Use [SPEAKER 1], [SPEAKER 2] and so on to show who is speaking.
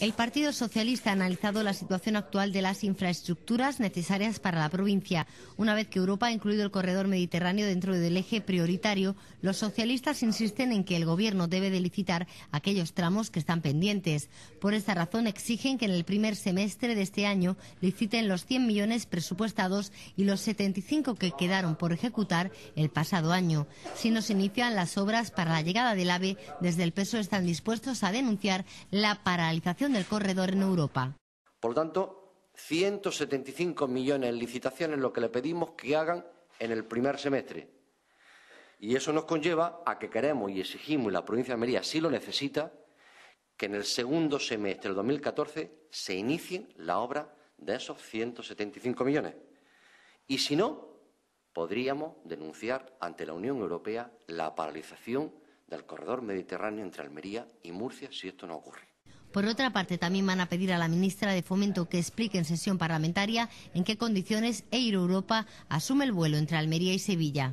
[SPEAKER 1] El Partido Socialista ha analizado la situación actual de las infraestructuras necesarias para la provincia. Una vez que Europa ha incluido el corredor mediterráneo dentro del eje prioritario, los socialistas insisten en que el Gobierno debe delicitar licitar aquellos tramos que están pendientes. Por esta razón, exigen que en el primer semestre de este año liciten los 100 millones presupuestados y los 75 que quedaron por ejecutar el pasado año. Si no se inician las obras para la llegada del AVE, desde el peso e están dispuestos a denunciar la paralización del corredor en Europa.
[SPEAKER 2] Por lo tanto, 175 millones en licitaciones lo que le pedimos que hagan en el primer semestre. Y eso nos conlleva a que queremos y exigimos, y la provincia de Almería sí lo necesita, que en el segundo semestre del 2014 se inicien la obra de esos 175 millones. Y si no, podríamos denunciar ante la Unión Europea la paralización del corredor mediterráneo entre Almería y Murcia si esto no ocurre.
[SPEAKER 1] Por otra parte, también van a pedir a la ministra de Fomento que explique en sesión parlamentaria en qué condiciones Eir Europa asume el vuelo entre Almería y Sevilla.